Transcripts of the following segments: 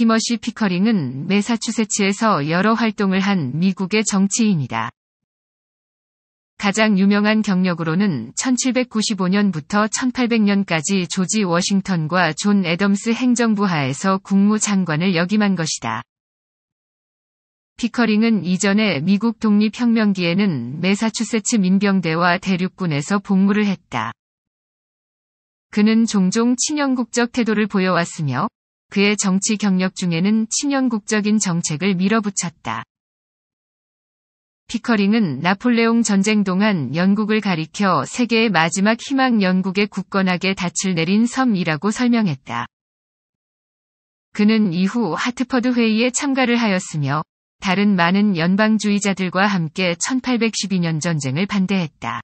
티머시 피커링은 매사추세츠에서 여러 활동을 한 미국의 정치인이다. 가장 유명한 경력으로는 1795년부터 1800년까지 조지 워싱턴과 존 애덤스 행정부 하에서 국무장관을 역임한 것이다. 피커링은 이전에 미국 독립혁명기에는 매사추세츠 민병대와 대륙군에서 복무를 했다. 그는 종종 친영국적 태도를 보여왔으며 그의 정치 경력 중에는 친영국적인 정책을 밀어붙였다. 피커링은 나폴레옹 전쟁 동안 영국을 가리켜 세계의 마지막 희망 영국의 굳건하게 닻을 내린 섬이라고 설명했다. 그는 이후 하트퍼드 회의에 참가를 하였으며 다른 많은 연방주의자들과 함께 1812년 전쟁을 반대했다.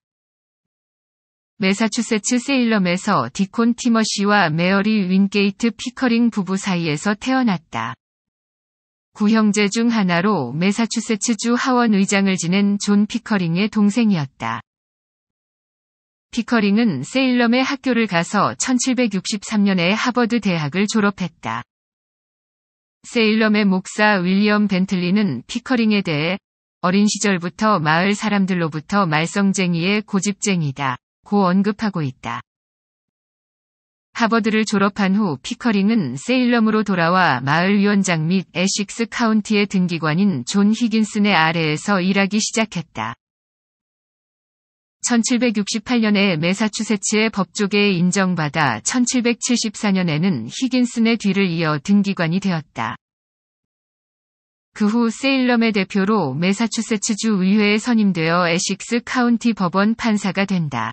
매사추세츠 세일럼에서 디콘 티머시와 메어리 윈게이트 피커링 부부 사이에서 태어났다. 구형제 중 하나로 매사추세츠주 하원 의장을 지낸 존 피커링의 동생이었다. 피커링은 세일럼의 학교를 가서 1763년에 하버드 대학을 졸업했다. 세일럼의 목사 윌리엄 벤틀리는 피커링에 대해 어린 시절부터 마을 사람들로부터 말썽쟁이의 고집쟁이다. 고 언급하고 있다. 하버드를 졸업한 후 피커링은 세일럼으로 돌아와 마을 위원장 및 에식스 카운티의 등기관인 존 히긴슨의 아래에서 일하기 시작했다. 1768년에 메사추세츠의 법조계에 인정받아 1774년에는 히긴슨의 뒤를 이어 등기관이 되었다. 그 후 세일럼의 대표로 메사추세츠주 의회에 선임되어 에식스 카운티 법원 판사가 된다.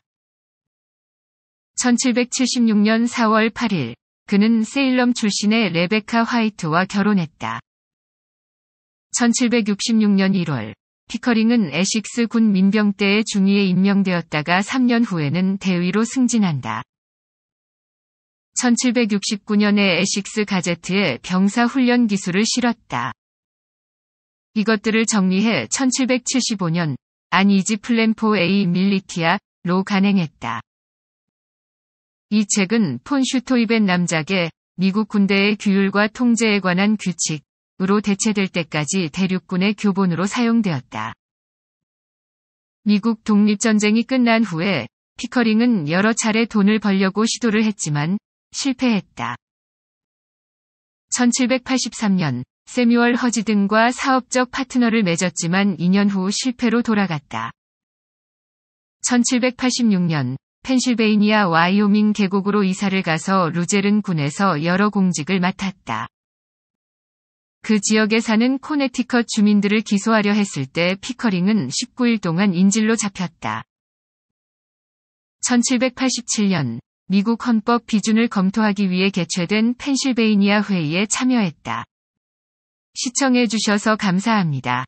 1776년 4월 8일 그는 세일럼 출신의 레베카 화이트와 결혼했다. 1766년 1월 피커링은 에식스 군 민병대의 중위에 임명되었다가 3년 후에는 대위로 승진한다. 1769년에 에식스 가제트에 병사 훈련 기술을 실었다. 이것들을 정리해 1775년 안이지 플랜포 A 밀리티아 로 간행했다. 이 책은 폰슈토이벤 남작의 미국 군대의 규율과 통제에 관한 규칙으로 대체될 때까지 대륙군의 교본으로 사용되었다. 미국 독립전쟁이 끝난 후에 피커링은 여러 차례 돈을 벌려고 시도를 했지만 실패했다. 1783년 세뮤얼 허지 등과 사업적 파트너를 맺었지만 2년 후 실패로 돌아갔다. 1786년 펜실베이니아 와이오밍 계곡으로 이사를 가서 루젤은 군에서 여러 공직을 맡았다. 그 지역에 사는 코네티컷 주민들을 기소하려 했을 때 피커링은 19일 동안 인질로 잡혔다. 1787년 미국 헌법 비준을 검토하기 위해 개최된 펜실베이니아 회의에 참여했다. 시청해 주셔서 감사합니다.